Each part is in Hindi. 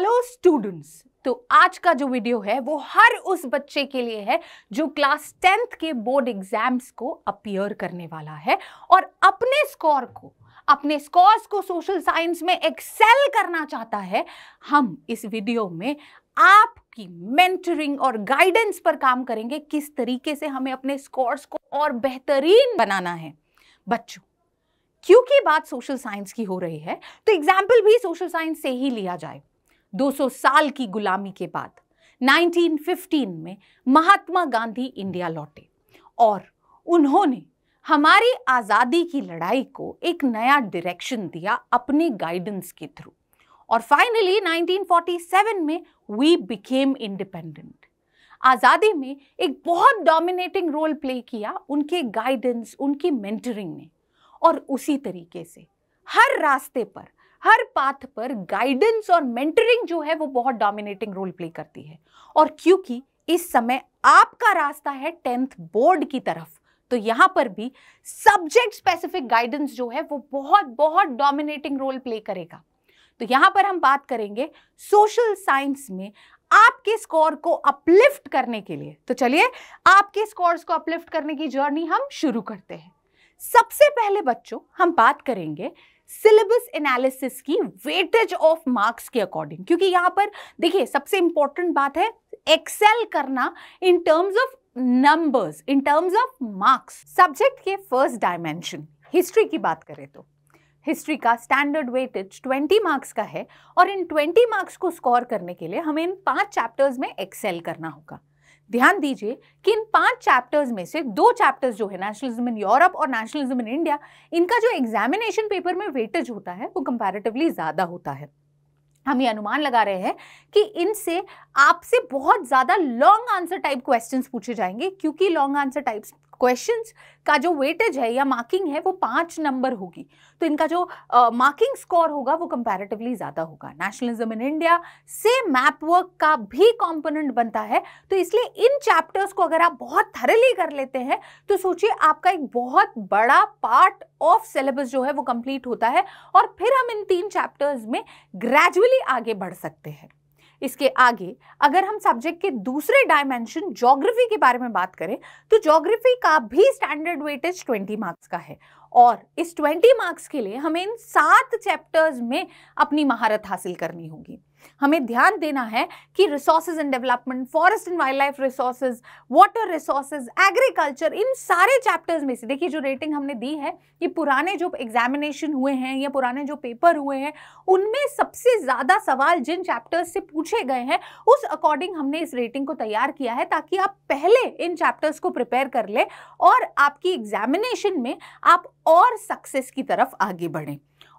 हेलो स्टूडेंट्स तो आज का जो वीडियो है वो हर उस बच्चे के लिए है जो क्लास टेंथ के बोर्ड एग्जाम्स को अपियर करने वाला है और अपने स्कोर को अपने स्कोर्स को सोशल साइंस में एक्सेल करना चाहता है हम इस वीडियो में आपकी मेंटरिंग और गाइडेंस पर काम करेंगे किस तरीके से हमें अपने स्कोर्स को और बेहतरीन बनाना है बच्चों क्योंकि बात सोशल साइंस की हो रही है तो एग्जाम्पल भी सोशल साइंस से ही लिया जाए 200 साल की गुलामी के बाद 1915 में महात्मा गांधी इंडिया लौटे और उन्होंने हमारी आज़ादी की लड़ाई को एक नया डायरेक्शन दिया अपने गाइडेंस के थ्रू और फाइनली 1947 में वी बिकेम इंडिपेंडेंट आज़ादी में एक बहुत डोमिनेटिंग रोल प्ले किया उनके गाइडेंस उनकी मेंटरिंग ने और उसी तरीके से हर रास्ते पर हर पाथ पर गाइडेंस और मेंटरिंग जो है वो बहुत डोमिनेटिंग रोल प्ले करती है और क्योंकि इस समय आपका रास्ता है टेंथ बोर्ड की तरफ तो यहां पर भी सब्जेक्ट स्पेसिफिक गाइडेंस जो है वो बहुत बहुत डोमिनेटिंग रोल प्ले करेगा तो यहां पर हम बात करेंगे सोशल साइंस में आपके स्कोर को अपलिफ्ट करने के लिए तो चलिए आपके स्कोर्स को अपलिफ्ट करने की जर्नी हम शुरू करते हैं सबसे पहले बच्चों हम बात करेंगे सिलेबस एनालिसिस की वेटेज ऑफ मार्क्स के अकॉर्डिंग क्योंकि यहां पर देखिए सबसे इंपॉर्टेंट बात है एक्सेल करना in terms of numbers in terms of marks subject के फर्स्ट डायमेंशन हिस्ट्री की बात करें तो हिस्ट्री का स्टैंडर्ड वेटेज 20 मार्क्स का है और इन 20 मार्क्स को स्कोर करने के लिए हमें इन पांच चैप्टर्स में एक्सेल करना होगा ध्यान दीजिए कि इन पांच चैप्टर्स में से दो चैप्टर्स जो है नेशनलिज्म इन यूरोप और नेशनलिज्म इन इंडिया इनका जो एग्जामिनेशन पेपर में वेटेज होता है वो कंपैरेटिवली ज़्यादा होता है हम ये अनुमान लगा रहे हैं कि इनसे आपसे बहुत ज़्यादा लॉन्ग आंसर टाइप क्वेश्चंस पूछे जाएंगे क्योंकि लॉन्ग आंसर टाइप्स क्वेश्चन का जो वेटेज है या मार्किंग है वो पांच नंबर होगी तो इनका जो मार्किंग uh, स्कोर होगा वो कंपैरेटिवली ज़्यादा होगा नेशनलिज्म इन इंडिया से मैप वर्क का भी कॉम्पोनेंट बनता है तो इसलिए इन चैप्टर्स को अगर आप बहुत थरली कर लेते हैं तो सोचिए आपका एक बहुत बड़ा पार्ट ऑफ सिलेबस जो है वो कंप्लीट होता है और फिर हम इन तीन चैप्टर्स में ग्रेजुअली आगे बढ़ सकते हैं इसके आगे अगर हम सब्जेक्ट के दूसरे डायमेंशन जोग्राफी के बारे में बात करें तो जोग्राफी का भी स्टैंडर्ड वेटेज 20 मार्क्स का है और इस 20 मार्क्स के लिए हमें इन सात चैप्टर्स में अपनी महारत हासिल करनी होगी हमें ध्यान देना है कि resources and development forest and wildlife resources water resources agriculture इन सारे चैप्टर्स में से देखिए जो रेटिंग हमने दी है ये पुराने जो एग्जामिनेशन हुए हैं या पुराने जो पेपर हुए हैं उनमें सबसे ज़्यादा सवाल जिन चैप्टर्स से पूछे गए हैं उस अकॉर्डिंग हमने इस रेटिंग को तैयार किया है ताकि आप पहले इन चैप्टर्स को प्रिपेयर कर ले और आपकी एग्जामिनेशन में आप और सक्सेस की तरफ आगे बढ़ें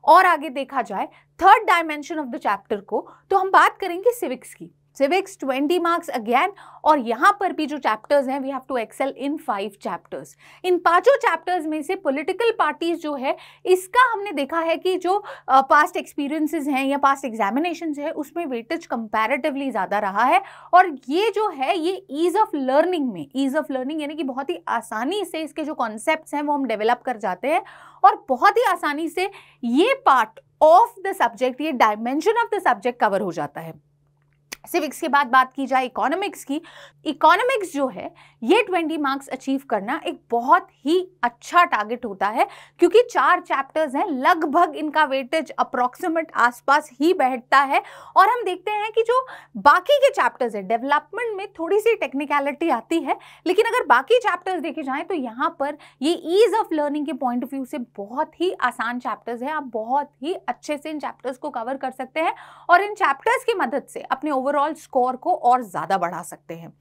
और आगे देखा जाए third dimension of the chapter को तो हम बात करेंगे सिविक्स की सिविक्स 20 मार्क्स अगेन और यहाँ पर भी जो चैप्टर्स हैं we have to excel in five chapters इन पांचों चैप्टर्स में से पॉलिटिकल पार्टीज जो है इसका हमने देखा है कि जो पास्ट एक्सपीरियंसेस हैं या पास्ट एग्जामिनेशन है उसमें वेटेज कंपैरेटिवली ज़्यादा रहा है और ये जो है ये ईज ऑफ लर्निंग में ईज ऑफ लर्निंग यानी कि बहुत ही आसानी से इसके जो कॉन्सेप्ट हैं वो हम डेवलप कर जाते हैं और बहुत ही आसानी से ये पार्ट ऑफ द सब्जेक्ट ये dimension of the subject cover हो जाता है सिविक्स के बाद बात की जाए इकोनॉमिक्स की इकोनॉमिक्स जो है ये 20 मार्क्स अचीव करना एक बहुत ही अच्छा टारगेट होता है क्योंकि चार चैप्टर्स हैं लगभग इनका वेटेज अप्रॉक्सीमेट आसपास ही बैठता है और हम देखते हैं कि जो बाकी के चैप्टर्स हैं डेवलपमेंट में थोड़ी सी टेक्निकलिटी आती है लेकिन अगर बाकी चैप्टर्स देखे जाएँ तो यहाँ पर ये ईज ऑफ लर्निंग के पॉइंट ऑफ व्यू से बहुत ही आसान चैप्टर्स हैं आप बहुत ही अच्छे से इन चैप्टर्स को कवर कर सकते हैं और इन चैप्टर्स की मदद से अपने ओवर ओवरऑल स्कोर को और ज़्यादा बढ़ा सकते हैं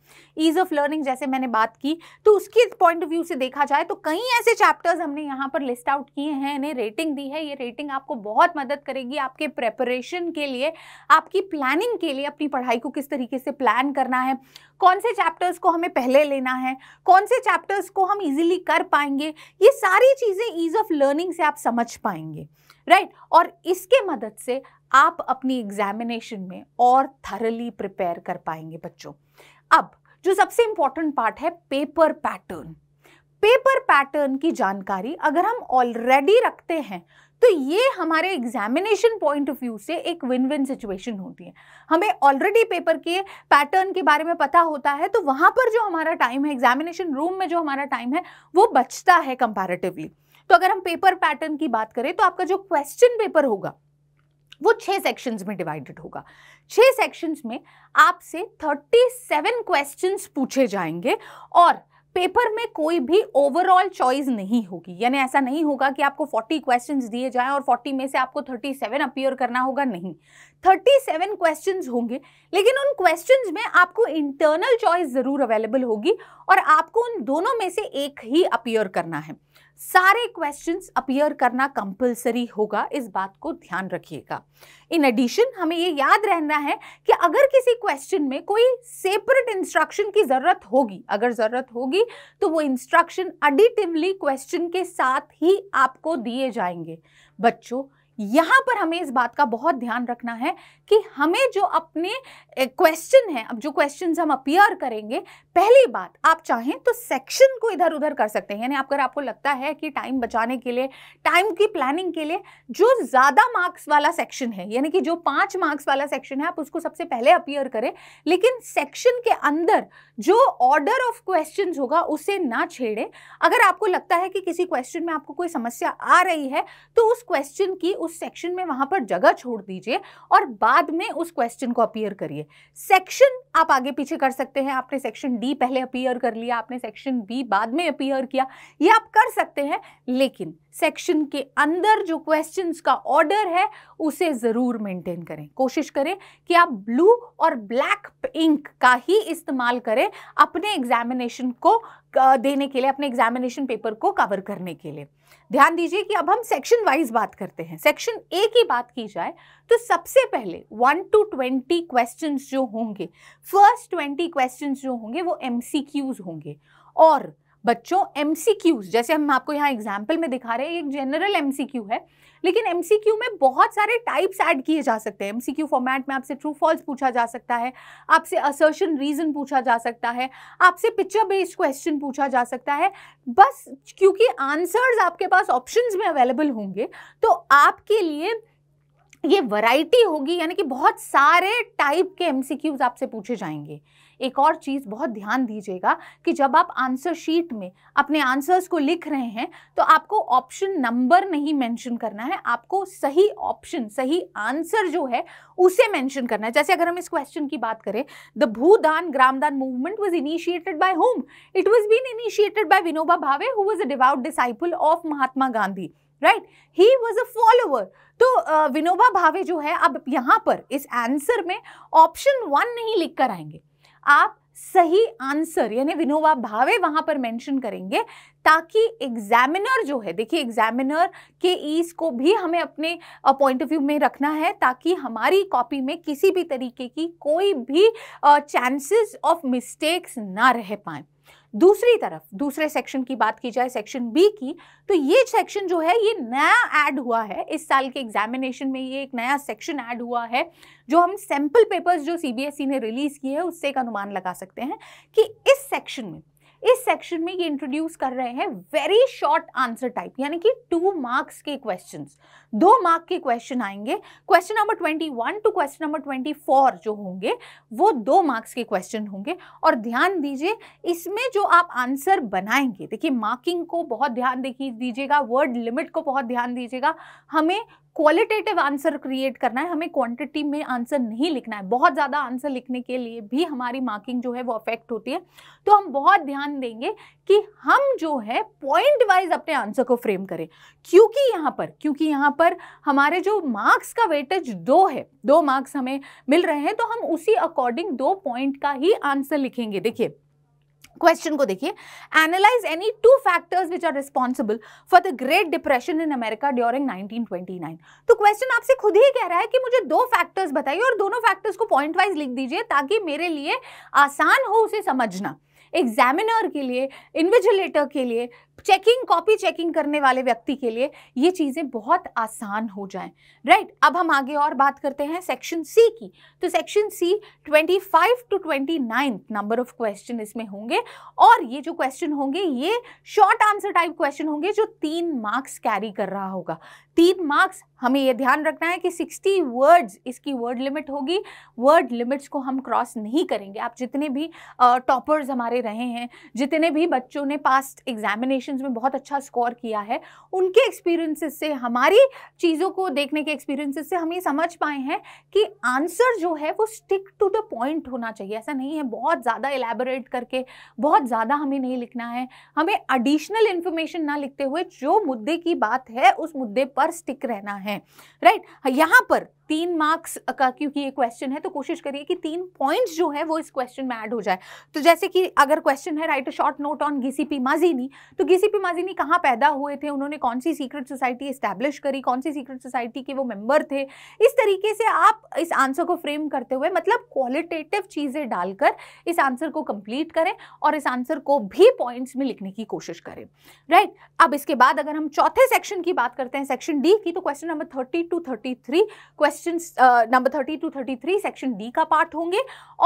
ईज ऑफ लर्निंग जैसे मैंने बात की तो उसके पॉइंट ऑफ व्यू से देखा जाए तो कई ऐसे चैप्टर्स हमने यहाँ पर लिस्ट आउट किए हैं इन्हें रेटिंग दी है ये रेटिंग आपको बहुत मदद करेगी आपके प्रेपरेशन के लिए आपकी प्लानिंग के लिए अपनी पढ़ाई को किस तरीके से प्लान करना है कौन से चैप्टर्स को हमें पहले लेना है कौन से चैप्टर्स को हम इजीली कर पाएंगे ये सारी चीज़ें ईज ऑफ लर्निंग से आप समझ पाएंगे राइट right? और इसके मदद से आप अपनी एग्जामिनेशन में और थरली प्रिपेयर कर पाएंगे बच्चों अब जो सबसे इंपॉर्टेंट पार्ट है पेपर पैटर्न पेपर पैटर्न की जानकारी अगर हम ऑलरेडी रखते हैं तो ये हमारे एग्जामिनेशन पॉइंट ऑफ व्यू से एक विन विन सिचुएशन होती है हमें ऑलरेडी पेपर के पैटर्न के बारे में पता होता है तो वहां पर जो हमारा टाइम है एग्जामिनेशन रूम में जो हमारा टाइम है वो बचता है कंपैरेटिवली तो अगर हम पेपर पैटर्न की बात करें तो आपका जो क्वेश्चन पेपर होगा वो छह सेक्शंस में डिवाइडेड होगा छह सेक्शंस में आपसे 37 क्वेश्चंस पूछे जाएंगे और पेपर में कोई भी ओवरऑल चॉइस नहीं होगी यानी ऐसा नहीं होगा कि आपको 40 क्वेश्चंस दिए जाएं और 40 में से आपको 37 अपीयर करना होगा नहीं 37 क्वेश्चंस होंगे लेकिन उन क्वेश्चंस में आपको इंटरनल चॉइस ज़रूर अवेलेबल होगी और आपको उन दोनों में से एक ही अपीयर करना है सारे क्वेश्चंस अपियर करना कंपलसरी होगा इस बात को ध्यान रखिएगा इन एडिशन हमें ये याद रहना है कि अगर किसी क्वेश्चन में कोई सेपरेट इंस्ट्रक्शन की ज़रूरत होगी अगर ज़रूरत होगी तो वो इंस्ट्रक्शन एडिटिवली क्वेश्चन के साथ ही आपको दिए जाएंगे बच्चों यहाँ पर हमें इस बात का बहुत ध्यान रखना है कि हमें जो अपने क्वेश्चन है अब जो क्वेश्चंस हम अपियर करेंगे पहली बात आप चाहें तो सेक्शन को इधर उधर कर सकते हैं यानी अगर आपको लगता है कि टाइम बचाने के लिए टाइम की प्लानिंग के लिए जो ज़्यादा मार्क्स वाला सेक्शन है यानी कि जो पांच मार्क्स वाला सेक्शन है आप उसको सबसे पहले अपियर करें लेकिन सेक्शन के अंदर जो ऑर्डर ऑफ क्वेश्चन होगा उसे ना छेड़े अगर आपको लगता है कि किसी क्वेश्चन में आपको कोई समस्या आ रही है तो उस क्वेश्चन की उस सेक्शन में वहां पर जगह छोड़ दीजिए और बाद में उस क्वेश्चन को अपियर करिए सेक्शन आप आगे पीछे कर सकते हैं आपने सेक्शन डी पहले अपीयर कर लिया आपने सेक्शन बी बाद में अपीयर किया ये आप कर सकते हैं लेकिन सेक्शन के अंदर जो क्वेश्चंस का ऑर्डर है उसे ज़रूर मेंटेन करें कोशिश करें कि आप ब्लू और ब्लैक इंक का ही इस्तेमाल करें अपने एग्जामिनेशन को देने के लिए अपने एग्जामिनेशन पेपर को कवर करने के लिए ध्यान दीजिए कि अब हम सेक्शन वाइज बात करते हैं सेक्शन ए की बात की जाए तो सबसे पहले वन टू ट्वेंटी क्वेश्चन जो होंगे फर्स्ट ट्वेंटी क्वेश्चन जो होंगे वो एम होंगे और बच्चों एम जैसे हम आपको यहाँ एग्जाम्पल में दिखा रहे हैं एक जनरल एम है लेकिन एम में बहुत सारे टाइप्स ऐड किए जा सकते हैं एम फॉर्मेट में आपसे ट्रू फॉल्स पूछा जा सकता है आपसे असर्शन रीज़न पूछा जा सकता है आपसे पिक्चर बेस्ड क्वेश्चन पूछा जा सकता है बस क्योंकि आंसर्स आपके पास ऑप्शंस में अवेलेबल होंगे तो आपके लिए ये वैरायटी होगी यानी कि बहुत सारे टाइप के एम आपसे पूछे जाएंगे एक और चीज़ बहुत ध्यान दीजिएगा कि जब आप आंसर शीट में अपने आंसर्स को लिख रहे हैं तो आपको ऑप्शन नंबर नहीं मेंशन करना है आपको सही ऑप्शन सही आंसर जो है उसे मेंशन करना है जैसे अगर हम इस क्वेश्चन की बात करें the Bhoodan Gramdan movement was initiated by whom it was been initiated by Vinoba Bhave who was a devout disciple of Mahatma Gandhi right he was a follower तो विनोबा भावे जो है अब यहां पर इस आंसर में ऑप्शन वन नहीं लिखकर आएंगे आप सही आंसर यानी विनोबा भावे वहां पर मेंशन करेंगे ताकि एग्जामिनर जो है देखिए एग्जामिनर के ईज को भी हमें अपने पॉइंट ऑफ व्यू में रखना है ताकि हमारी कॉपी में किसी भी तरीके की कोई भी चांसेस ऑफ मिस्टेक्स ना रह पाए दूसरी तरफ दूसरे सेक्शन की बात की जाए सेक्शन बी की तो ये सेक्शन जो है ये नया ऐड हुआ है इस साल के एग्जामिनेशन में ये एक नया सेक्शन ऐड हुआ है जो हम सैंपल पेपर्स जो सीबीएसई e ने रिलीज़ किए हैं उससे एक अनुमान लगा सकते हैं कि इस सेक्शन में इस सेक्शन में ये इंट्रोड्यूस कर रहे हैं वेरी शॉर्ट आंसर टाइप यानी कि टू मार्क्स के क्वेश्चंस दो मार्क के क्वेश्चन आएंगे question number twenty one to question number twenty four जो होंगे वो दो मार्क्स के क्वेश्चन होंगे और ध्यान दीजिए इसमें जो आप आंसर बनाएंगे देखिए मार्किंग को बहुत ध्यान दीजिएगा वर्ड लिमिट को बहुत ध्यान दीजिएगा हमें क्वालिटेटिव आंसर क्रिएट करना है हमें क्वांटिटी में आंसर नहीं लिखना है बहुत ज़्यादा आंसर लिखने के लिए भी हमारी मार्किंग जो है वो अफेक्ट होती है तो हम बहुत ध्यान देंगे कि हम जो है पॉइंट वाइज अपने आंसर को फ्रेम करें क्योंकि यहाँ पर क्योंकि यहाँ पर हमारे जो मार्क्स का वेटेज दो है दो मार्क्स हमें मिल रहे हैं तो हम उसी अकॉर्डिंग दो पॉइंट का ही आंसर लिखेंगे देखिए क्वेश्चन को देखिए analyse any two factors which are responsible for the great depression in America during 1929 तो क्वेश्चन आपसे खुद ही कह रहा है कि मुझे दो फैक्टर्स बताइए और दोनों फैक्टर्स को पॉइंट वाइज लिख दीजिए ताकि मेरे लिए आसान हो उसे समझना एग्जामिनर के लिए इन्विजुलेटर के लिए चेकिंग कॉपी चेकिंग करने वाले व्यक्ति के लिए ये चीज़ें बहुत आसान हो जाएं राइट right? अब हम आगे और बात करते हैं सेक्शन सी की तो section C 25 to 29 number of question इसमें होंगे और ये जो क्वेश्चन होंगे ये शॉर्ट आंसर टाइप क्वेश्चन होंगे जो तीन मार्क्स कैरी कर रहा होगा तीन मार्क्स हमें ये ध्यान रखना है कि 60 वर्ड्स इसकी वर्ड लिमिट होगी वर्ड लिमिट्स को हम क्रॉस नहीं करेंगे आप जितने भी टॉपर्स uh, हमारे रहे हैं जितने भी बच्चों ने पास्ट एग्जामिनेशन कॉम्पिटिशन्स में बहुत अच्छा स्कोर किया है उनके एक्सपीरियंसेस से हमारी चीज़ों को देखने के एक्सपीरियंसेस से हम ये समझ पाए हैं कि आंसर जो है वो स्टिक टू द पॉइंट होना चाहिए ऐसा नहीं है बहुत ज़्यादा एलेबोरेट करके बहुत ज़्यादा हमें नहीं लिखना है हमें अडिशनल इन्फॉर्मेशन ना लिखते हुए जो मुद्दे की बात है उस मुद्दे पर स्टिक रहना है राइट right? यहाँ पर तीन मार्क्स का क्योंकि ये क्वेश्चन है तो कोशिश करिए कि तीन पॉइंट्स जो है वो इस क्वेश्चन में ऐड हो जाए तो जैसे कि अगर क्वेश्चन है write a short note on P Mazzini तो पी माजीनी कहाँ पैदा हुए थे उन्होंने कौन सी सीक्रेट सोसाइटी इस्टेब्लिश करी कौन सी सीक्रेट सोसाइटी के वो मेम्बर थे इस तरीके से आप इस आंसर को फ्रेम करते हुए मतलब क्वालिटेटिव चीज़ें डालकर इस आंसर को कंप्लीट करें और इस आंसर को भी पॉइंट्स में लिखने की कोशिश करें राइट right? अब इसके बाद अगर हम चौथे सेक्शन की बात करते हैं सेक्शन डी की तो question number thirty two thirty three question question number thirty two thirty three section D का पार्ट होंगे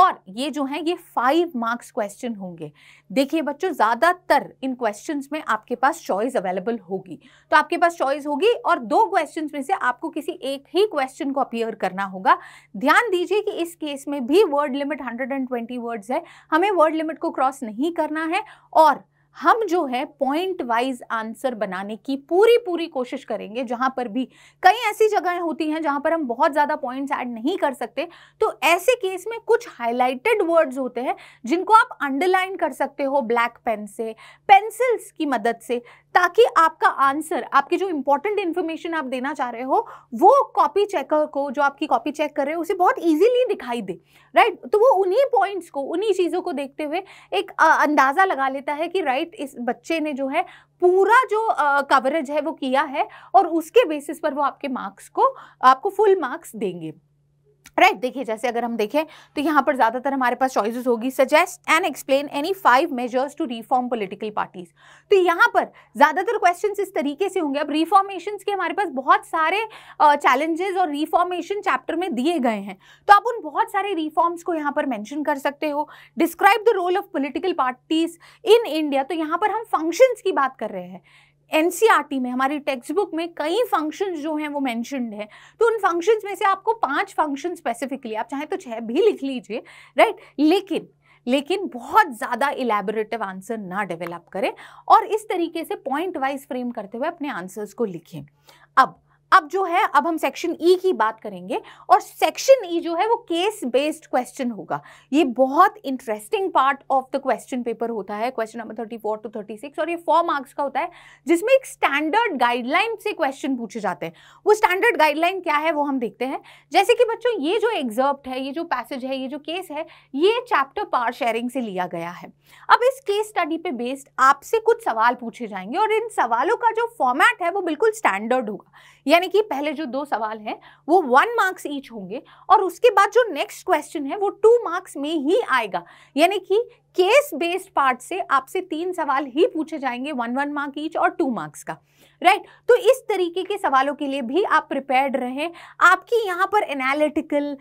और ये जो है ये फाइव मार्क्स क्वेश्चन होंगे देखिए बच्चों ज़्यादातर इन क्वेश्चन में आपके पास चॉइस अवेलेबल होगी तो आपके पास चॉइस होगी और दो क्वेश्चन में से आपको किसी एक ही क्वेश्चन को अपियर करना होगा ध्यान दीजिए कि इस केस में भी word limit hundred and words है हमें वर्ड लिमिट को क्रॉस नहीं करना है और हम जो है पॉइंट वाइज आंसर बनाने की पूरी पूरी कोशिश करेंगे जहां पर भी कई ऐसी जगहें होती हैं जहां पर हम बहुत ज़्यादा पॉइंट्स ऐड नहीं कर सकते तो ऐसे केस में कुछ हाईलाइटेड वर्ड्स होते हैं जिनको आप अंडरलाइन कर सकते हो ब्लैक पेन से पेंसिल्स की मदद से ताकि आपका आंसर आपकी जो इंपॉर्टेंट इन्फॉर्मेशन आप देना चाह रहे हो वो कॉपी चेकर को जो आपकी कॉपी चेक कर रहे हो उसे बहुत ईजिली दिखाई दे राइट तो वो उन्हीं पॉइंट्स को उन्हीं चीज़ों को देखते हुए एक अंदाज़ा लगा लेता है कि राइट राइट इस बच्चे ने जो है पूरा जो कवरेज है वो किया है और उसके बेसिस पर वो आपके मार्क्स को आपको फुल मार्क्स देंगे राइट right, देखिए जैसे अगर हम देखें तो यहाँ पर ज़्यादातर हमारे पास चॉइसेस होगी suggest and explain any five measures to reform political parties तो यहाँ पर ज़्यादातर क्वेश्चंस इस तरीके से होंगे अब रिफॉर्मेशन के हमारे पास बहुत सारे चैलेंजेस uh, और रिफॉर्मेशन चैप्टर में दिए गए हैं तो आप उन बहुत सारे रिफॉर्म्स को यहाँ पर मैंशन कर सकते हो describe the role of political parties in India तो यहाँ पर हम फंक्शंस की बात कर रहे हैं एनसीईआरटी में हमारी टेक्स्ट बुक में कई फंक्शंस जो हैं वो मैंशनड हैं तो उन फंक्शंस में से आपको पांच फंक्शन स्पेसिफिकली आप चाहे तो छः भी लिख लीजिए राइट लेकिन लेकिन बहुत ज़्यादा इलेबोरेटिव आंसर ना डेवलप करें और इस तरीके से पॉइंट वाइज फ्रेम करते हुए अपने आंसर्स को लिखें अब अब जो है अब हम सेक्शन ई e की बात करेंगे और सेक्शन ई e जो है वो केस बेस्ड क्वेश्चन होगा ये बहुत interesting part of the question paper होता है question number thirty four to thirty six और ये फोर मार्क्स का होता है जिसमें एक स्टैंडर्ड गाइडलाइन से क्वेश्चन पूछे जाते हैं वो स्टैंडर्ड गाइडलाइन क्या है वो हम देखते हैं जैसे कि बच्चों ये जो एग्जर्प्ट है ये जो पैसेज है ये जो केस है ये चैप्टर पार शेयरिंग से लिया गया है अब इस केस स्टडी पे बेस्ड आपसे कुछ सवाल पूछे जाएंगे और इन सवालों का जो फॉर्मेट है वो बिल्कुल स्टैंडर्ड होगा यानी कि पहले जो दो सवाल हैं वो वन मार्क्स ईच होंगे और उसके बाद जो नेक्स्ट क्वेश्चन है वो टू मार्क्स में ही आएगा यानी कि केस बेस्ड पार्ट से आपसे तीन सवाल ही पूछे जाएंगे वन वन मार्क ईच और टू मार्क्स का राइट right? तो इस तरीके के सवालों के लिए भी आप प्रिपेयर्ड रहें आपकी यहाँ पर एनालिटिकल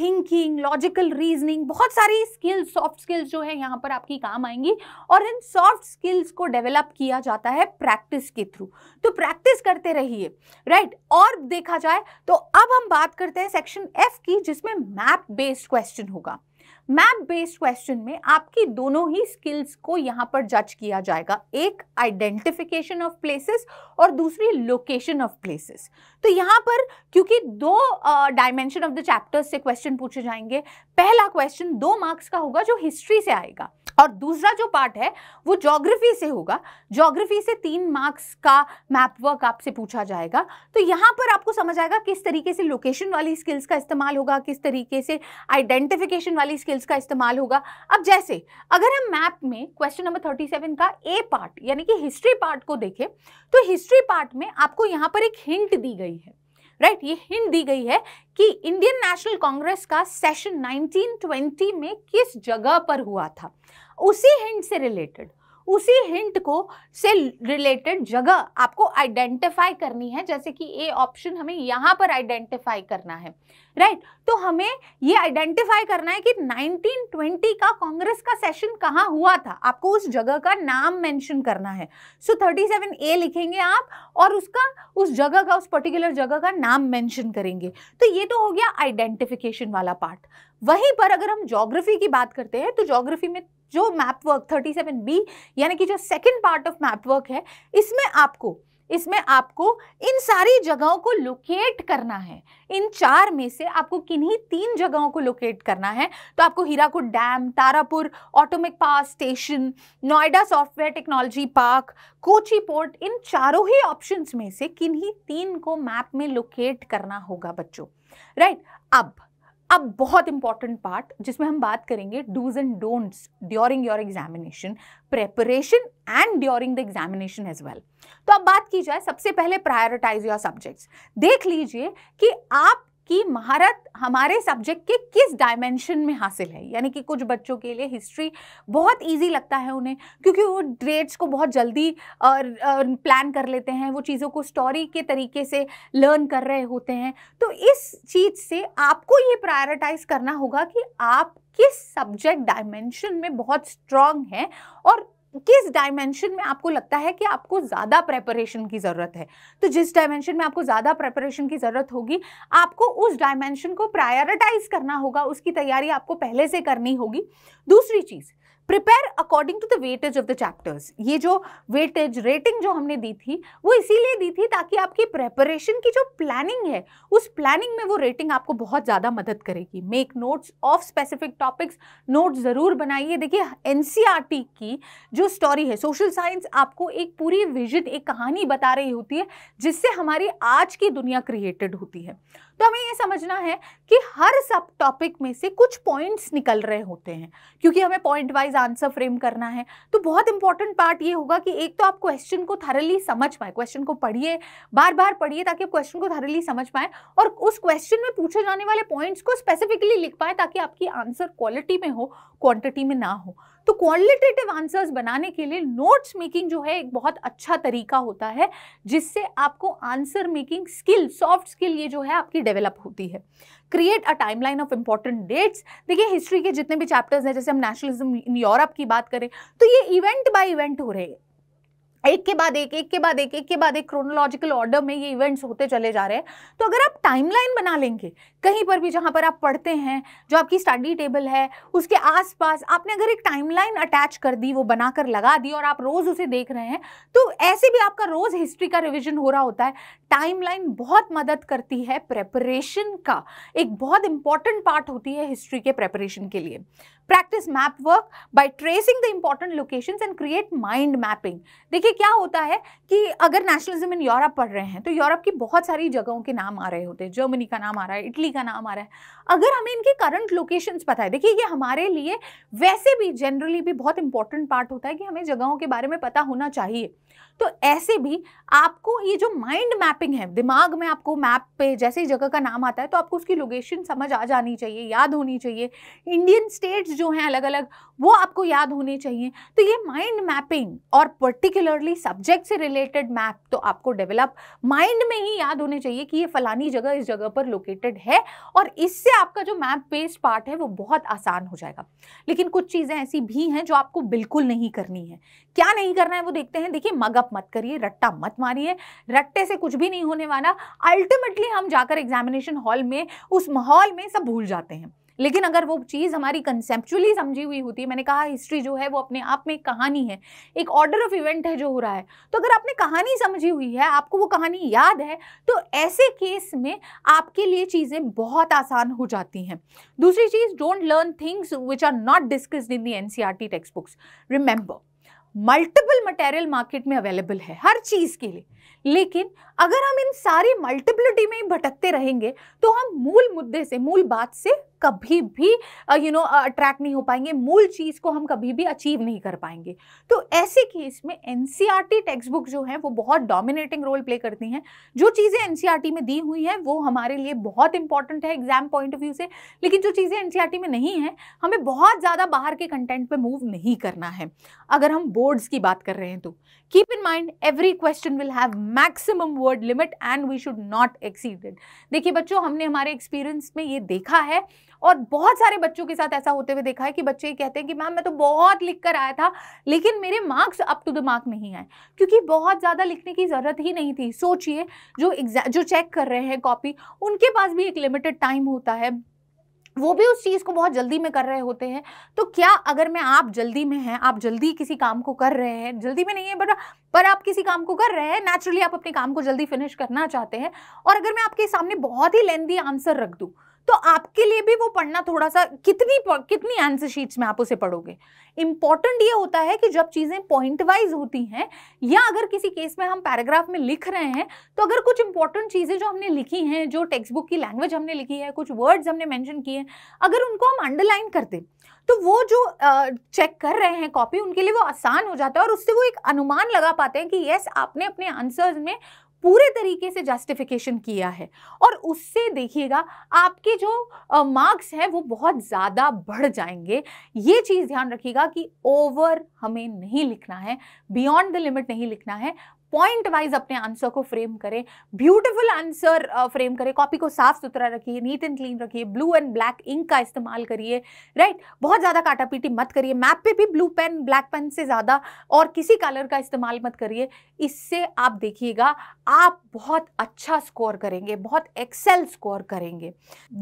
थिंकिंग लॉजिकल रीजनिंग बहुत सारी स्किल्स सॉफ्ट स्किल्स जो है यहाँ पर आपकी काम आएंगी और इन सॉफ्ट स्किल्स को डेवलप किया जाता है प्रैक्टिस के थ्रू तो प्रैक्टिस करते रहिए राइट right? और देखा जाए तो अब हम बात करते हैं सेक्शन एफ की जिसमें मैप बेस्ड क्वेश्चन होगा मैप बेस्ड क्वेश्चन में आपकी दोनों ही स्किल्स को यहाँ पर जज किया जाएगा एक आइडेंटिफिकेशन ऑफ प्लेसेस और दूसरी लोकेशन ऑफ प्लेसेस तो यहाँ पर क्योंकि दो डायमेंशन ऑफ द चैप्टर्स से क्वेश्चन पूछे जाएंगे पहला क्वेश्चन दो मार्क्स का होगा जो हिस्ट्री से आएगा और दूसरा जो पार्ट है वो ज्योग्राफी से होगा ज्योग्राफी से तीन मार्क्स का मैप वर्क आपसे पूछा जाएगा तो यहाँ पर आपको समझ आएगा किस तरीके से लोकेशन वाली स्किल्स का इस्तेमाल होगा किस तरीके से आइडेंटिफिकेशन वाली स्किल्स का इस्तेमाल होगा अब जैसे अगर हम मैप में क्वेश्चन नंबर थर्टी सेवन का ए पार्ट यानी कि हिस्ट्री पार्ट को देखें तो हिस्ट्री पार्ट में आपको यहाँ पर एक हिंट दी गई है राइट right, ये हिंट दी गई है कि इंडियन नेशनल कांग्रेस का सेशन 1920 में किस जगह पर हुआ था उसी हिंट से रिलेटेड उसी हिंट को से रिलेटेड जगह आपको आइडेंटिफाई करनी है जैसे कि ए ऑप्शन हमें यहां पर आइडेंटिफाई करना है राइट right? तो हमें ये आइडेंटिफाई करना है कि 1920 का कांग्रेस का सेशन कहाँ हुआ था आपको उस जगह का नाम मेंशन करना है सो so, 37 ए लिखेंगे आप और उसका उस जगह का उस पर्टिकुलर जगह का नाम मेंशन करेंगे तो ये तो हो गया आइडेंटिफिकेशन वाला पार्ट वहीं पर अगर हम जोग्राफी की बात करते हैं तो जोग्राफी में जो map work thirty seven B यानी कि जो second part of map work है इसमें आपको इसमें आपको इन सारी जगहों को लोकेट करना है इन चार में से आपको किन्हीं तीन जगहों को लोकेट करना है तो आपको Hirakud dam Tarapur atomic power station Noida software technology park Kochi port इन चारों ही ऑप्शंस में से किन्हीं तीन को मैप में लोकेट करना होगा बच्चों राइट right, अब अब बहुत इंपॉर्टेंट पार्ट जिसमें हम बात करेंगे dos and don'ts during your examination preparation and during the examination as well तो अब बात की जाए सबसे पहले प्रायोरिटाइज योर सब्जेक्ट्स देख लीजिए कि आप कि महारत हमारे सब्जेक्ट के किस डायमेंशन में हासिल है यानी कि कुछ बच्चों के लिए हिस्ट्री बहुत इजी लगता है उन्हें क्योंकि वो डेट्स को बहुत जल्दी प्लान कर लेते हैं वो चीज़ों को स्टोरी के तरीके से लर्न कर रहे होते हैं तो इस चीज़ से आपको ये प्रायोरिटाइज करना होगा कि आप किस सब्जेक्ट डायमेंशन में बहुत स्ट्रांग हैं और किस डायमेंशन में आपको लगता है कि आपको ज़्यादा प्रेपरेशन की ज़रूरत है तो जिस डायमेंशन में आपको ज़्यादा प्रेपरेशन की ज़रूरत होगी आपको उस डायमेंशन को प्रायोरिटाइज करना होगा उसकी तैयारी आपको पहले से करनी होगी दूसरी चीज़ prepare according to the weightage of the chapters ये जो वेटेज रेटिंग जो हमने दी थी वो इसीलिए दी थी ताकि आपकी प्रेपरेशन की जो प्लानिंग है उस प्लानिंग में वो रेटिंग आपको बहुत ज़्यादा मदद करेगी make notes of specific topics note ज़रूर बनाइए देखिए एन e की जो स्टोरी है सोशल साइंस आपको एक पूरी विजिट एक कहानी बता रही होती है जिससे हमारी आज की दुनिया क्रिएटेड होती है तो हमें यह समझना है कि हर सब टॉपिक में से कुछ पॉइंट्स निकल रहे होते हैं क्योंकि हमें पॉइंट वाइज आंसर फ्रेम करना है तो बहुत इंपॉर्टेंट पार्ट ये होगा कि एक तो आप क्वेश्चन को थरली समझ पाए क्वेश्चन को पढ़िए बार बार पढ़िए ताकि क्वेश्चन को थरली समझ पाए और उस क्वेश्चन में पूछे जाने वाले पॉइंट्स को स्पेसिफिकली लिख पाए ताकि आपकी आंसर क्वालिटी में हो क्वांटिटी में ना हो तो क्वालिटेटिव आंसर्स बनाने के लिए नोट्स मेकिंग जो है एक बहुत अच्छा तरीका होता है जिससे आपको answer making skill soft skill ये जो है आपकी डेवलप होती है create a timeline of important dates देखिए हिस्ट्री के जितने भी चैप्टर्स हैं जैसे हम नेशनलिज्म इन यूरोप की बात करें तो ये इवेंट बाय इवेंट हो रहे हैं एक के बाद एक एक के बाद एक एक के बाद एक क्रोनोलॉजिकल ऑर्डर में ये इवेंट्स होते चले जा रहे हैं तो अगर आप टाइमलाइन बना लेंगे कहीं पर भी जहाँ पर आप पढ़ते हैं जो आपकी स्टडी टेबल है उसके आसपास आपने अगर एक टाइमलाइन अटैच कर दी वो बनाकर लगा दी और आप रोज़ उसे देख रहे हैं तो ऐसे भी आपका रोज़ हिस्ट्री का रिविजन हो रहा होता है टाइम बहुत मदद करती है प्रेपरेशन का एक बहुत इंपॉर्टेंट पार्ट होती है हिस्ट्री के प्रेपरेशन के लिए practice map work by tracing the important location and create mind mapping देखिए क्या होता है कि अगर नेशनलिज्म इन यूरोप पढ़ रहे हैं तो यूरोप की बहुत सारी जगहों के नाम आ रहे होते हैं जर्मनी का नाम आ रहा है इटली का नाम आ रहा है अगर हमें इनके करंट लोकेशन पता है देखिए ये हमारे लिए वैसे भी जनरली भी बहुत इंपॉर्टेंट पार्ट होता है कि हमें जगहों के बारे में पता होना चाहिए तो ऐसे भी आपको ये जो माइंड मैपिंग है दिमाग में आपको मैप पे जैसे ही जगह का नाम आता है तो आपको उसकी लोकेशन समझ आ जानी चाहिए याद होनी चाहिए इंडियन स्टेट्स जो हैं अलग अलग वो आपको याद होने चाहिए तो ये माइंड मैपिंग और पर्टिकुलरली सब्जेक्ट से रिलेटेड मैप तो आपको डेवलप माइंड में ही याद होने चाहिए कि ये फलानी जगह इस जगह पर लोकेटेड है और इससे आपका जो मैप बेस्ड पार्ट है वो बहुत आसान हो जाएगा लेकिन कुछ चीज़ें ऐसी भी हैं जो आपको बिल्कुल नहीं करनी है क्या नहीं करना है वो देखते हैं देखिए मगअप मत करिए रट्टा मत मारिए रट्टे से कुछ भी नहीं होने वाला अल्टीमेटली हम जाकर एग्जामिनेशन हॉल में उस माहौल में सब भूल जाते हैं लेकिन अगर वो चीज़ हमारी कंसेप्चुअली समझी हुई होती है मैंने कहा हिस्ट्री जो है वो अपने आप में एक कहानी है एक ऑर्डर ऑफ इवेंट है जो हो रहा है तो अगर आपने कहानी समझी हुई है आपको वो कहानी याद है तो ऐसे केस में आपके लिए चीज़ें बहुत आसान हो जाती हैं दूसरी चीज़ don't learn things which are not discussed in the N C R T textbooks remember multiple material market में अवेलेबल है हर चीज़ के लिए लेकिन अगर हम इन सारी मल्टीपलिटी में ही भटकते रहेंगे तो हम मूल मुद्दे से मूल बात से कभी भी यू नो अट्रैक्ट नहीं हो पाएंगे मूल चीज़ को हम कभी भी अचीव नहीं कर पाएंगे तो ऐसे केस में एन टेक्स्ट बुक जो है वो बहुत डोमिनेटिंग रोल प्ले करती हैं जो चीज़ें टी e में दी हुई हैं वो हमारे लिए बहुत इंपॉर्टेंट है एग्जाम पॉइंट ऑफ व्यू से लेकिन जो चीज़ें टी e में नहीं है हमें बहुत ज़्यादा बाहर के कंटेंट पर मूव नहीं करना है अगर हम बोर्ड्स की बात कर रहे हैं तो keep in mind every question will have maximum word limit and we should not exceeded देखिए बच्चों हमने हमारे एक्सपीरियंस में ये देखा है और बहुत सारे बच्चों के साथ ऐसा होते हुए देखा है कि बच्चे कहते हैं कि मैम मैं तो बहुत लिख कर आया था लेकिन मेरे marks up to the mark नहीं आए क्योंकि बहुत ज़्यादा लिखने की ज़रूरत ही नहीं थी सोचिए जो जो चेक कर रहे हैं कॉपी उनके पास भी एक लिमिटेड टाइम होता है वो भी उस चीज़ को बहुत जल्दी में कर रहे होते हैं तो क्या अगर मैं आप जल्दी में हैं आप जल्दी किसी काम को कर रहे हैं जल्दी में नहीं है बट पर आप किसी काम को कर रहे हैं नेचुरली आप अपने काम को जल्दी फिनिश करना चाहते हैं और अगर मैं आपके सामने बहुत ही लेंदी आंसर रख दूँ तो आपके लिए भी वो पढ़ना थोड़ा सा कितनी कितनी आंसर शीट्स में आप उसे पढ़ोगे इंपॉर्टेंट ये होता है कि जब चीज़ें पॉइंट वाइज होती हैं या अगर किसी केस में हम पैराग्राफ में लिख रहे हैं तो अगर कुछ इंपॉर्टेंट चीज़ें जो हमने लिखी हैं जो टेक्स्ट बुक की लैंग्वेज हमने लिखी है कुछ वर्ड्स हमने मैंशन किए हैं अगर उनको हम अंडरलाइन कर दें तो वो जो चेक कर रहे हैं कॉपी उनके लिए वो आसान हो जाता है और उससे वो एक अनुमान लगा पाते हैं कि यस आपने अपने आंसर्स में पूरे तरीके से जस्टिफिकेशन किया है और उससे देखिएगा आपके जो मार्क्स हैं वो बहुत ज़्यादा बढ़ जाएंगे ये चीज़ ध्यान रखिएगा कि ओवर हमें नहीं लिखना है बियॉन्ड द लिमिट नहीं लिखना है पॉइंट वाइज अपने आंसर को फ्रेम करें ब्यूटिफुल आंसर फ्रेम करें कॉपी को साफ सुथरा रखिए नीट एंड क्लीन रखिए ब्लू एंड ब्लैक इंक का इस्तेमाल करिए राइट बहुत ज़्यादा पीटी मत करिए मैप पे भी ब्लू पेन ब्लैक पेन से ज़्यादा और किसी कलर का इस्तेमाल मत करिए इससे आप देखिएगा आप बहुत अच्छा स्कोर करेंगे बहुत एक्सेल स्कोर करेंगे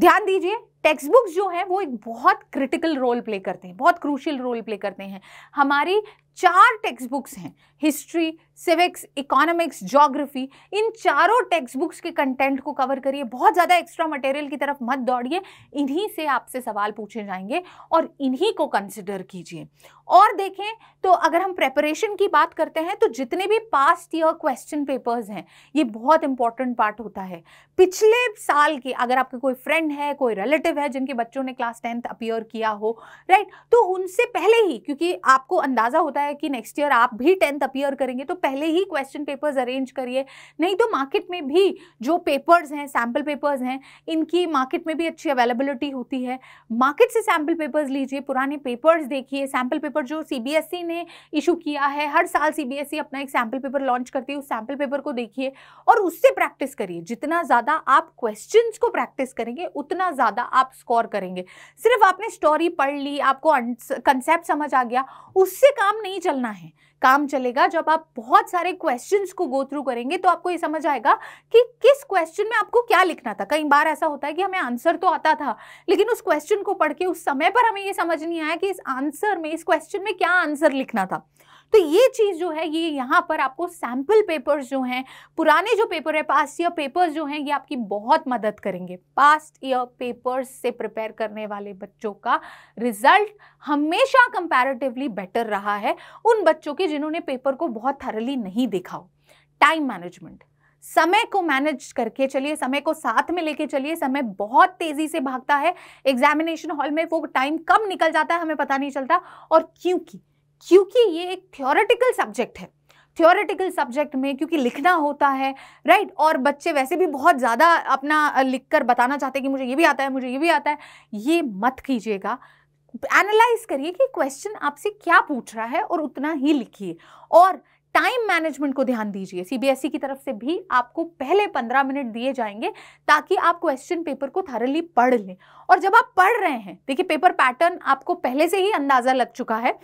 ध्यान दीजिए टेक्स्ट बुक्स जो हैं वो एक बहुत क्रिटिकल रोल प्ले करते हैं बहुत क्रूशियल रोल प्ले करते हैं हमारी चार टेक्स्ट बुक्स हैं हिस्ट्री सिविक्स इकोनॉमिक्स जोग्राफी इन चारों टेक्स्ट बुक्स के कंटेंट को कवर करिए बहुत ज़्यादा एक्स्ट्रा मटेरियल की तरफ मत दौड़िए इन्हीं से आपसे सवाल पूछे जाएंगे और इन्हीं को कंसिडर कीजिए और देखें तो अगर हम प्रेपरेशन की बात करते हैं तो जितने भी पास्ट ईयर क्वेश्चन पेपर्स हैं ये बहुत इंपॉर्टेंट पार्ट होता है पिछले साल के अगर आपके कोई फ्रेंड है कोई रिलेटिव है जिनके बच्चों ने क्लास टेंथ अपियर किया हो राइट तो उनसे पहले ही क्योंकि आपको अंदाज़ा होता है कि नेक्स्ट ईयर आप भी टेंथ अपियर करेंगे तो पहले ही क्वेश्चन पेपर्स अरेंज करिए नहीं तो मार्केट में भी जो पेपर्स हैं सैम्पल पेपर्स हैं इनकी मार्केट में भी अच्छी अवेलेबिलिटी होती है मार्केट से सैम्पल पेपर्स लीजिए पुराने पेपर्स देखिए सैम्पल पेपर पेपर जो सीबीएसई e ने इशू किया है हर साल सीबीएसई e अपना एक सैम्पल पेपर लॉन्च करती है उस सैम्पल पेपर को देखिए और उससे प्रैक्टिस करिए जितना ज़्यादा आप क्वेश्चन को प्रैक्टिस करेंगे उतना ज़्यादा आप स्कोर करेंगे सिर्फ आपने स्टोरी पढ़ ली आपको कंसेप्ट समझ आ गया उससे काम नहीं चलना है काम चलेगा जब आप बहुत सारे क्वेश्चन को गो थ्रू करेंगे तो आपको ये समझ आएगा कि किस क्वेश्चन में आपको क्या लिखना था कई बार ऐसा होता है कि हमें आंसर तो आता था लेकिन उस क्वेश्चन को पढ़ के उस समय पर हमें ये समझ नहीं आया कि इस आंसर में इस क्वेश्चन में क्या आंसर लिखना था तो ये चीज़ जो है ये यहाँ पर आपको सैम्पल पेपर्स जो हैं पुराने जो पेपर है पास्ट ईयर पेपर्स जो हैं ये आपकी बहुत मदद करेंगे पास्ट ईयर पेपर्स से प्रिपेयर करने वाले बच्चों का रिजल्ट हमेशा कंपैरेटिवली बेटर रहा है उन बच्चों के जिन्होंने पेपर को बहुत थरली नहीं देखा हो टाइम मैनेजमेंट समय को मैनेज करके चलिए समय को साथ में लेके चलिए समय बहुत तेज़ी से भागता है एग्जामिनेशन हॉल में वो टाइम कब निकल जाता है हमें पता नहीं चलता और क्योंकि क्योंकि ये एक थियोरेटिकल सब्जेक्ट है थियोरेटिकल सब्जेक्ट में क्योंकि लिखना होता है राइट right? और बच्चे वैसे भी बहुत ज़्यादा अपना लिख कर बताना चाहते हैं कि मुझे ये भी आता है मुझे ये भी आता है ये मत कीजिएगा एनालाइज करिए कि क्वेश्चन आपसे क्या पूछ रहा है और उतना ही लिखिए और टाइम मैनेजमेंट को ध्यान दीजिए सीबीएसई e की तरफ से भी आपको पहले पंद्रह मिनट दिए जाएंगे ताकि आप क्वेश्चन पेपर को थरली पढ़ लें और जब आप पढ़ रहे हैं देखिए पेपर पैटर्न आपको पहले से ही अंदाज़ा लग चुका है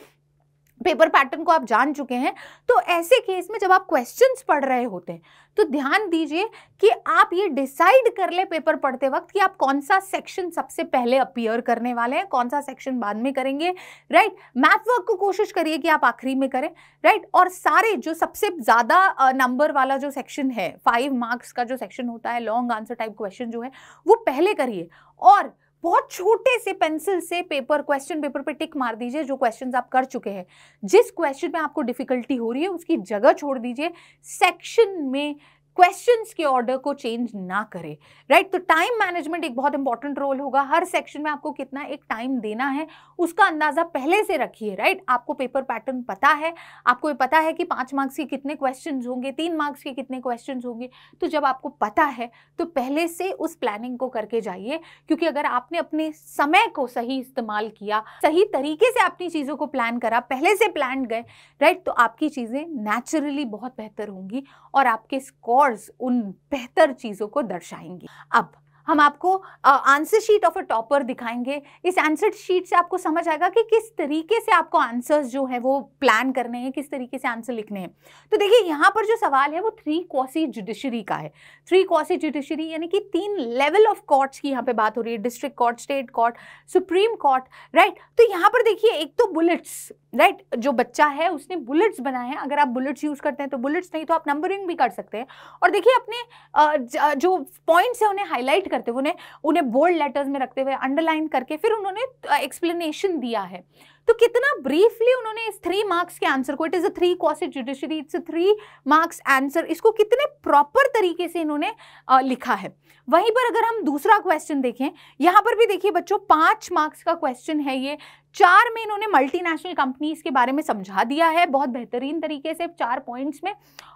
पेपर पैटर्न को आप जान चुके हैं तो ऐसे केस में जब आप क्वेश्चंस पढ़ रहे होते हैं तो ध्यान दीजिए कि आप ये डिसाइड कर ले पेपर पढ़ते वक्त कि आप कौन सा सेक्शन सबसे पहले अपीयर करने वाले हैं कौन सा सेक्शन बाद में करेंगे राइट मैथ वर्क को कोशिश करिए कि आप आखिरी में करें राइट और सारे जो सबसे ज़्यादा नंबर वाला जो सेक्शन है फाइव मार्क्स का जो सेक्शन होता है लॉन्ग आंसर टाइप क्वेश्चन जो है वो पहले करिए और बहुत छोटे से पेंसिल से पेपर क्वेश्चन पेपर पे टिक मार दीजिए जो क्वेश्चंस आप कर चुके हैं जिस क्वेश्चन में आपको डिफिकल्टी हो रही है उसकी जगह छोड़ दीजिए सेक्शन में क्वेश्चंस के ऑर्डर को चेंज ना करें राइट तो टाइम मैनेजमेंट एक बहुत इंपॉर्टेंट रोल होगा हर सेक्शन में आपको कितना एक टाइम देना है उसका अंदाज़ा पहले से रखिए राइट आपको पेपर पैटर्न पता है आपको ये पता है कि पांच मार्क्स के कितने क्वेश्चन होंगे तीन मार्क्स के कितने क्वेश्चन होंगे तो जब आपको पता है तो पहले से उस प्लानिंग को करके जाइए क्योंकि अगर आपने अपने समय को सही इस्तेमाल किया सही तरीके से अपनी चीज़ों को प्लान करा पहले से प्लान गए राइट तो आपकी चीज़ें नेचुरली बहुत बेहतर होंगी और आपके स्कोर स्कोर्स उन बेहतर चीज़ों को दर्शाएंगी अब हम आपको answer sheet of a topper दिखाएंगे इस आंसर शीट से आपको समझ आएगा कि किस तरीके से आपको आंसर्स जो है वो प्लान करने हैं किस तरीके से आंसर लिखने हैं तो देखिए यहाँ पर जो सवाल है वो थ्री कॉसी जुडिशरी का है थ्री कॉसी जुडिशरी यानी कि तीन लेवल ऑफ कोर्ट्स की यहाँ पे बात हो रही है district court state court supreme court right तो यहाँ पर देखिए एक तो बुलेट्स राइट right? जो बच्चा है उसने बुलेट्स बनाए हैं अगर आप बुलेट्स यूज़ करते हैं तो बुलेट्स नहीं तो आप नंबरिंग भी कर सकते हैं और देखिए अपने जो पॉइंट्स है उन्हें हाईलाइट करते हुए उन्हें उन्हें बोल्ड लेटर्स में रखते हुए अंडरलाइन करके फिर उन्होंने एक्सप्लेनेशन दिया है तो कितना ब्रीफली उन्होंने इस थ्री मार्क्स के आंसर को it is a three question judiciary it's a three marks answer इसको कितने प्रॉपर तरीके से इन्होंने लिखा है वहीं पर अगर हम दूसरा क्वेश्चन देखें यहाँ पर भी देखिए बच्चों पांच मार्क्स का क्वेश्चन है ये चार में इन्होंने मल्टीनेशनल कंपनीज के बारे में समझा दिया है बहुत बेहतरीन तरीके से चार पॉइंट्स में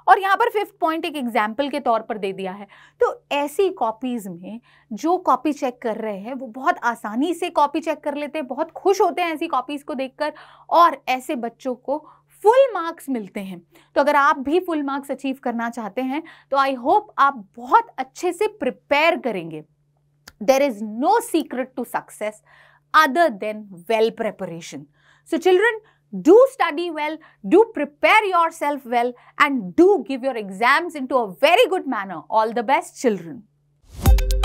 और यहाँ पर फिफ्थ पॉइंट एक एग्जाम्पल के तौर पर दे दिया है तो ऐसी कॉपीज़ में जो कॉपी चेक कर रहे हैं वो बहुत आसानी से कॉपी चेक कर लेते हैं बहुत खुश होते हैं ऐसी कॉपीज़ को देखकर और ऐसे बच्चों को फुल मार्क्स मिलते हैं तो अगर आप भी फुल मार्क्स अचीव करना चाहते हैं तो आई होप आप बहुत अच्छे से प्रिपेयर करेंगे there is no secret to success other than well preparation so children do study well do prepare yourself well and do give your exams into a very good manner all the best children